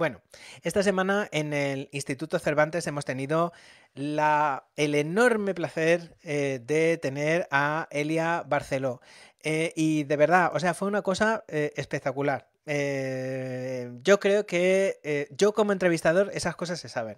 Bueno, esta semana en el Instituto Cervantes hemos tenido el enorme placer eh, de tener a Elia Barceló. Eh, y de verdad, o sea, fue una cosa eh, espectacular. Eh, yo creo que eh, yo como entrevistador, esas cosas se saben.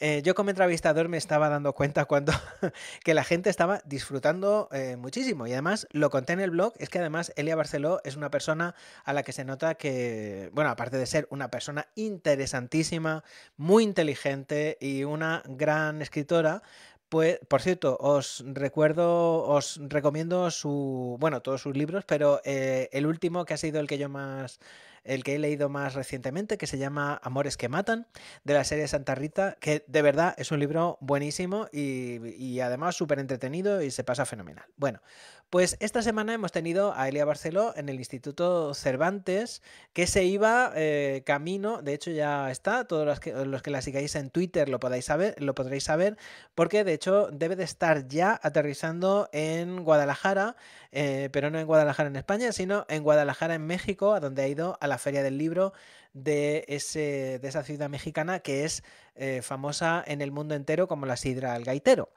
Eh, yo como entrevistador me estaba dando cuenta cuando que la gente estaba disfrutando muchísimo. Y además lo conté en el blog, es que además Elia Barceló es una persona a la que se nota que, bueno, aparte de ser una persona interesantísima, muy inteligente y una gran escritora, pues, por cierto, os recuerdo, os recomiendo su, bueno, todos sus libros, pero eh, el último que ha sido el que yo más el que he leído más recientemente, que se llama Amores que Matan, de la serie Santa Rita, que de verdad es un libro buenísimo y, además súper entretenido y se pasa fenomenal. Bueno, pues esta semana hemos tenido a Elia Barceló en el Instituto Cervantes, que se iba eh, camino, de hecho ya está, todos los que, la sigáis en Twitter lo, podáis saber, lo podréis saber, porque de hecho debe de estar ya aterrizando en Guadalajara, eh, pero no en Guadalajara en España, sino en Guadalajara en México, a donde ha ido a la Feria del Libro de, esa ciudad mexicana que es eh, famosa en el mundo entero como la sidra al gaitero.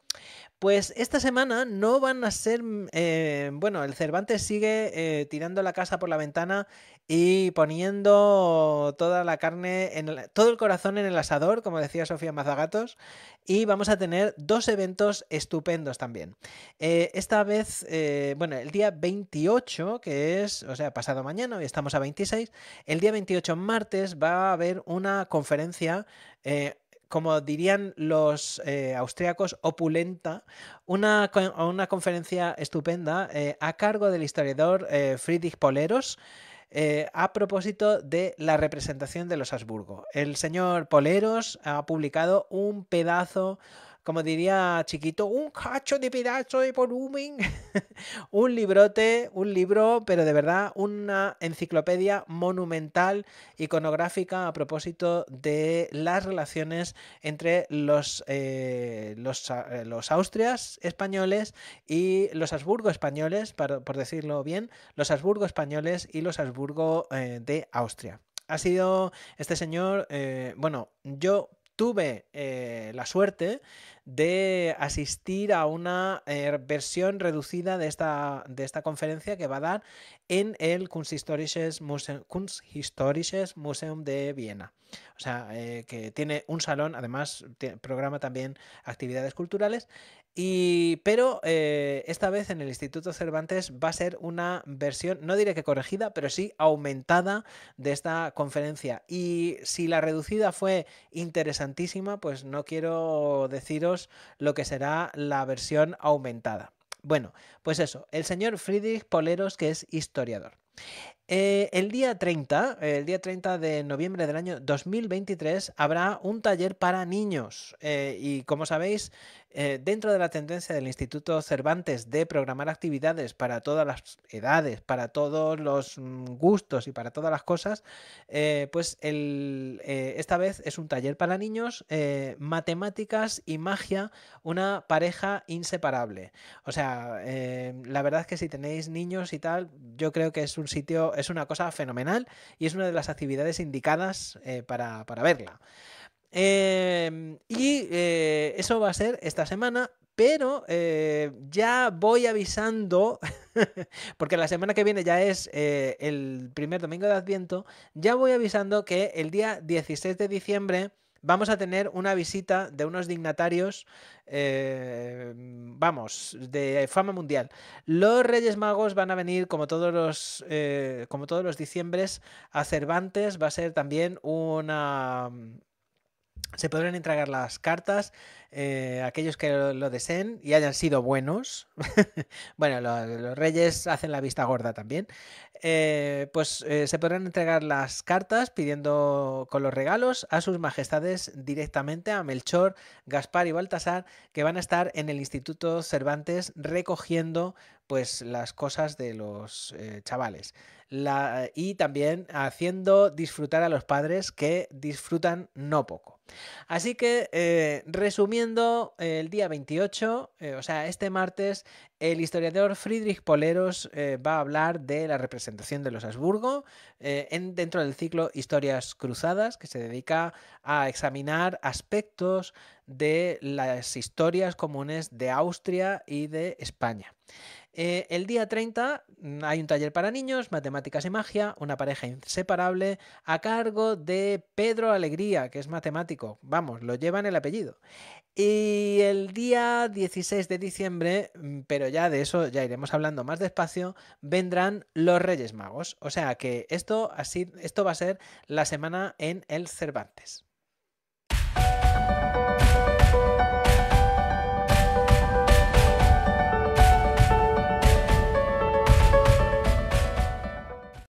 Pues esta semana no van a ser, mm, eh, bueno, el Cervantes sigue eh, tirando la casa por la ventana y poniendo toda la carne, en todo el corazón en el asador, como decía Sofía Mazagatos, y vamos a tener dos eventos estupendos también. esta vez, bueno, el día 28, que es, o sea, pasado mañana, hoy estamos a 26, el día 28 marzo va a haber una conferencia eh, como dirían los eh, austríacos, opulenta, una, una conferencia estupenda eh, a cargo del historiador Friedrich Poleros. a propósito de la representación de los Habsburgo. El señor Poleros ha publicado un pedazo, como diría chiquito, un cacho de pedazo de volumen, un librote, un libro, pero de verdad una enciclopedia monumental, iconográfica a propósito de las relaciones entre los, eh, eh, los, austrias españoles y los Habsburgo españoles, por decirlo bien, los Habsburgo españoles y los Habsburgo eh, de Austria ha sido este señor, bueno, yo tuve eh, la suerte de asistir a una eh, versión reducida de esta, de esta conferencia que va a dar en el Kunsthistorisches Museum, de Viena. O sea, eh, que tiene un salón, además programa también actividades culturales. pero eh, esta vez en el Instituto Cervantes va a ser una versión, no diré que corregida, pero sí aumentada de esta conferencia. Y si la reducida fue interesantísima, pues no quiero deciros lo que será la versión aumentada. Bueno, pues eso, el señor Friedrich Poleros, que es historiador. Eh, el día 30, el día 30 de noviembre del año 2023, habrá un taller para niños. Eh, y como sabéis, eh, dentro de la tendencia del Instituto Cervantes de programar actividades para todas las edades, para todos los mm, gustos y para todas las cosas, pues esta vez es un taller para niños, matemáticas y magia, una pareja inseparable. O sea, la verdad es que si tenéis niños y tal, yo creo que es un sitio es una cosa fenomenal y es una de las actividades indicadas eh, para, verla. Em, y eh, eso va a ser esta semana, pero eh, ya voy avisando, porque la semana que viene ya es el primer domingo de Adviento, ya voy avisando que el día 16 de diciembre vamos a tener una visita de unos dignatarios, em, vamos, de fama mundial. Los Reyes Magos van a venir, como todos los, eh, como todos los diciembres, a Cervantes. Va a ser también una... Se podrán entregar las cartas, eh, aquellos que lo, deseen y hayan sido buenos. bueno, los reyes hacen la vista gorda también. Eh, pues eh, se podrán entregar las cartas pidiendo con los regalos a sus majestades directamente a Melchor, Gaspar y Baltasar, que van a estar en el Instituto Cervantes recogiendo pues las cosas de los eh, chavales. y también haciendo disfrutar a los padres que disfrutan no poco. Así que, resumiendo, el día 28, o sea, este martes el historiador Friedrich Poleros eh, va a hablar de la representación de los Habsburgo eh, dentro del ciclo Historias Cruzadas, que se dedica a examinar aspectos de las historias comunes de Austria y de España. Eh, el día 30 mm, hay un taller para niños, matemáticas y magia, una pareja inseparable, a cargo de Pedro Alegría, que es matemático. Vamos, lo llevan el apellido. Y el día 16 de diciembre, mm, pero ya de eso ya iremos hablando más despacio, vendrán los Reyes Magos. O sea que esto, así, esto va a ser la semana en el Cervantes.